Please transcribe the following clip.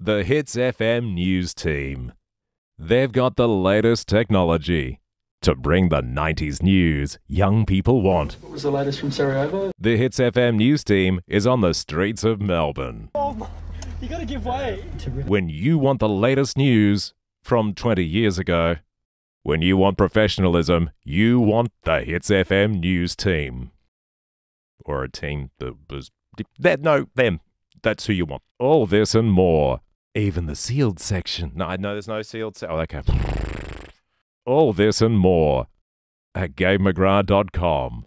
the Hits FM news team. They've got the latest technology to bring the 90s news young people want. What was the latest from Sarajevo? The Hits FM news team is on the streets of Melbourne. Oh, you gotta give way. When you want the latest news from 20 years ago, when you want professionalism, you want the Hits FM news team. Or a team that was. That, no, them. That's who you want. All this and more even the sealed section. No, no, there's no sealed section. Oh, okay. All this and more at GabeMcGrath.com.